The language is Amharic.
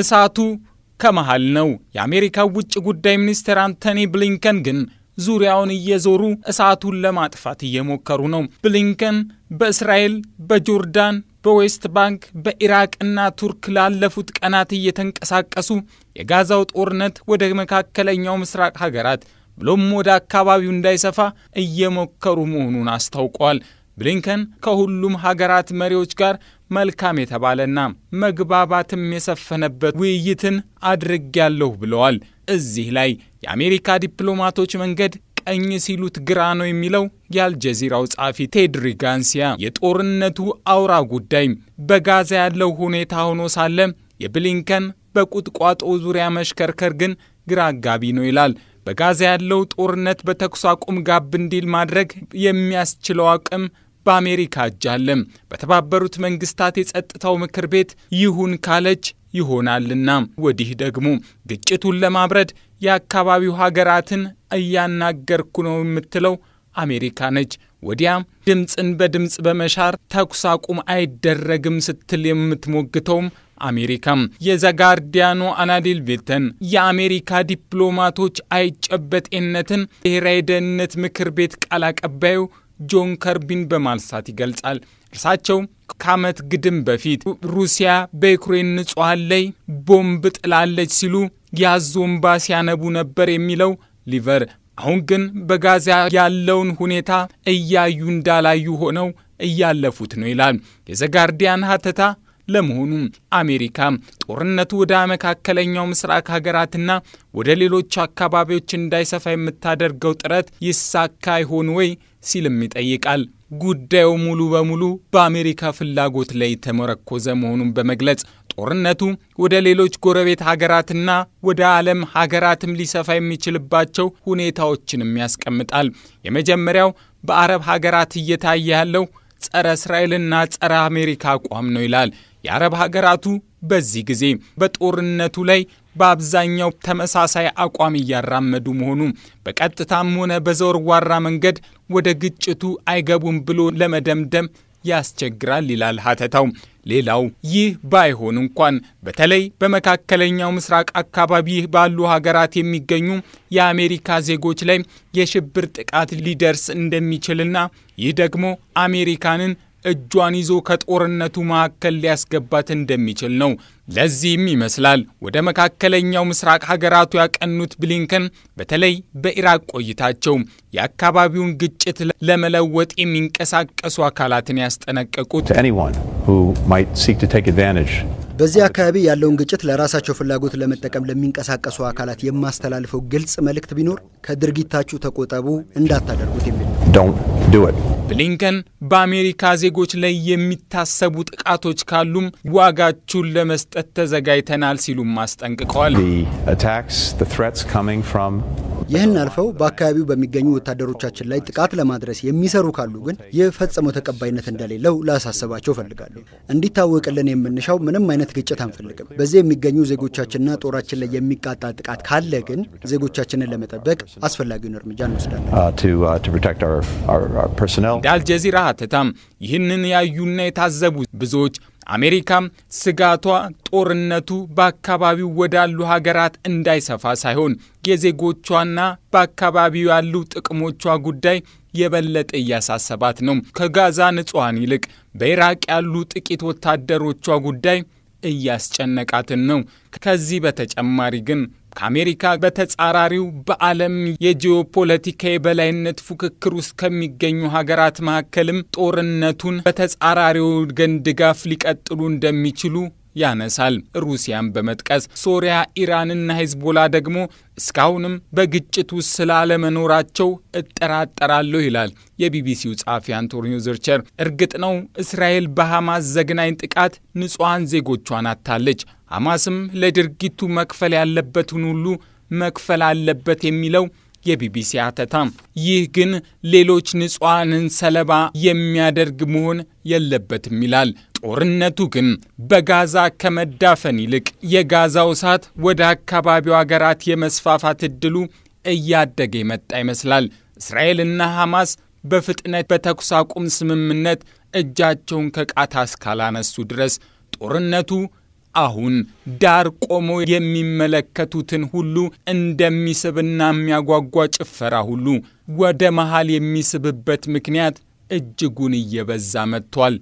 እሳቱ ከመሃል ነው። የአሜሪካ ውጭ ጉዳይ ሚኒስትር አንቶኒ ብሊንከን ግን ዙሪያውን እየዞሩ እሳቱን ለማጥፋት እየሞከሩ ነው። ብሊንከን በእስራኤል፣ በጆርዳን፣ በዌስት ባንክ፣ በኢራቅና ቱርክ ላለፉት ቀናት እየተንቀሳቀሱ የጋዛው ጦርነት ወደ መካከለኛው ምስራቅ ሀገራት ብሎም ወደ አካባቢው እንዳይሰፋ እየሞከሩ መሆኑን አስታውቋል። ብሊንከን ከሁሉም ሀገራት መሪዎች ጋር መልካም የተባለና መግባባትም የሰፈነበት ውይይትን አድርጌያለሁ ብለዋል። እዚህ ላይ የአሜሪካ ዲፕሎማቶች መንገድ ቀኝ ሲሉት ግራ ነው የሚለው የአልጀዚራው ጸሐፊ ቴድሪ ጋንሲያ የጦርነቱ አውራ ጉዳይ በጋዛ ያለው ሁኔታ ሆኖ ሳለ የብሊንከን በቁጥቋጦ ዙሪያ መሽከርከር ግን ግራ አጋቢ ነው ይላል። በጋዛ ያለው ጦርነት በተኩስ አቁም ጋብ እንዲል ማድረግ የሚያስችለው አቅም በአሜሪካ እጅ በተባበሩት መንግስታት የጸጥታው ምክር ቤት ይሁን ካለች ይሆናልና ወዲህ ደግሞ ግጭቱን ለማብረድ የአካባቢው ሀገራትን እያናገርኩ ነው የምትለው አሜሪካ ነች። ወዲያም ድምፅን በድምፅ በመሻር ተኩስ አቁም አይደረግም ስትል የምትሞግተውም አሜሪካም። የዘጋርዲያኖ አናዴል ቤተን የአሜሪካ ዲፕሎማቶች አይጨበጤነትን ብሔራዊ ደህንነት ምክር ቤት ቃል አቀባዩ ጆን ከርቢን በማንሳት ይገልጻል። እርሳቸው ከዓመት ግድም በፊት ሩሲያ በዩክሬን ንጹሐን ላይ ቦምብ ጥላለች ሲሉ ያዞምባ ሲያነቡ ነበር የሚለው ሊቨር አሁን ግን በጋዛ ያለውን ሁኔታ እያዩ እንዳላዩ ሆነው እያለፉት ነው ይላል። የዘጋርዲያን ሀተታ ለመሆኑ አሜሪካ ጦርነቱ ወደ መካከለኛው ምስራቅ ሀገራትና ወደ ሌሎች አካባቢዎች እንዳይሰፋ የምታደርገው ጥረት ይሳካ ይሆን ወይ ሲልም ይጠይቃል። ጉዳዩ ሙሉ በሙሉ በአሜሪካ ፍላጎት ላይ የተመረኮዘ መሆኑን በመግለጽ ጦርነቱ ወደ ሌሎች ጎረቤት ሀገራትና ወደ ዓለም ሀገራትም ሊሰፋ የሚችልባቸው ሁኔታዎችንም ያስቀምጣል። የመጀመሪያው በአረብ ሀገራት እየታየ ያለው ጸረ እስራኤልና ጸረ አሜሪካ አቋም ነው ይላል። የአረብ ሀገራቱ በዚህ ጊዜ በጦርነቱ ላይ በአብዛኛው ተመሳሳይ አቋም እያራመዱ መሆኑ በቀጥታም ሆነ በዘወርዋራ መንገድ ወደ ግጭቱ አይገቡም ብሎ ለመደምደም ያስቸግራል ይላል ሀተታው። ሌላው ይህ ባይሆን እንኳን በተለይ በመካከለኛው ምስራቅ አካባቢ ባሉ ሀገራት የሚገኙ የአሜሪካ ዜጎች ላይ የሽብር ጥቃት ሊደርስ እንደሚችልና ይህ ደግሞ አሜሪካንን እጇን ይዞ ከጦርነቱ ማዕከል ሊያስገባት እንደሚችል ነው። ለዚህም ይመስላል ወደ መካከለኛው ምስራቅ ሀገራቱ ያቀኑት ብሊንከን በተለይ በኢራቅ ቆይታቸው የአካባቢውን ግጭት ለመለወጥ የሚንቀሳቀሱ አካላትን ያስጠነቀቁት በዚህ አካባቢ ያለውን ግጭት ለራሳቸው ፍላጎት ለመጠቀም ለሚንቀሳቀሱ አካላት የማስተላልፈው ግልጽ መልእክት ቢኖር ከድርጊታችሁ ተቆጠቡ እንዳታደርጉት የሚል ነው። ብሊንከን በአሜሪካ ዜጎች ላይ የሚታሰቡ ጥቃቶች ካሉም ዋጋችሁን ለመስጠት ተዘጋጅተናል ሲሉም አስጠንቅቀዋል። ይህን አልፈው በአካባቢው በሚገኙ ወታደሮቻችን ላይ ጥቃት ለማድረስ የሚሰሩ ካሉ ግን ይህ ፈጽሞ ተቀባይነት እንደሌለው ላሳስባቸው ፈልጋሉ። እንዲታወቅልን የምንሻው ምንም አይነት ግጭት አንፈልግም። በዚህ የሚገኙ ዜጎቻችንና ጦራችን ላይ የሚቃጣ ጥቃት ካለ ግን ዜጎቻችንን ለመጠበቅ አስፈላጊውን እርምጃ እንወስዳለን። uh, uh, እንደ አልጀዚራ ሀተታም ይህንን ያዩና የታዘቡ ብዙዎች አሜሪካም ስጋቷ ጦርነቱ በአካባቢው ወዳሉ ሀገራት እንዳይሰፋ ሳይሆን የዜጎቿና በአካባቢው ያሉ ጥቅሞቿ ጉዳይ የበለጠ እያሳሰባት ነው። ከጋዛ ንጹሐን ይልቅ በኢራቅ ያሉ ጥቂት ወታደሮቿ ጉዳይ እያስጨነቃትን ነው። ከዚህ በተጨማሪ ግን ከአሜሪካ በተጻራሪው በዓለም የጂኦፖለቲካ የበላይነት ፉክክር ውስጥ ከሚገኙ ሀገራት መካከልም ጦርነቱን በተጻራሪው ወገን ድጋፍ ሊቀጥሉ እንደሚችሉ ያነሳል። ሩሲያን በመጥቀስ ሶሪያ፣ ኢራንና ሄዝቦላ ደግሞ እስካሁንም በግጭቱ ስላለመኖራቸው እጠራጠራለሁ ይላል የቢቢሲው ጸሐፊ አንቶኒዮ ዘርቸር። እርግጥ ነው እስራኤል በሐማስ ዘግናኝ ጥቃት ንጹሐን ዜጎቿን አታለች። ሐማስም ለድርጊቱ መክፈል ያለበትን ሁሉ መክፈል አለበት የሚለው የቢቢሲ አተታ። ይህ ግን ሌሎች ንጹሐንን ሰለባ የሚያደርግ መሆን የለበትም ይላል። ጦርነቱ ግን በጋዛ ከመዳፈን ይልቅ የጋዛው እሳት ወደ አካባቢው አገራት የመስፋፋት እድሉ እያደገ የመጣ ይመስላል። እስራኤልና ሐማስ በፍጥነት በተኩስ አቁም ስምምነት እጃቸውን ከቃታ እስካላነሱ ድረስ ጦርነቱ አሁን ዳር ቆሞ የሚመለከቱትን ሁሉ እንደሚስብና የሚያጓጓ ጭፈራ ሁሉ ወደ መሃል የሚስብበት ምክንያት እጅጉን እየበዛ መጥቷል።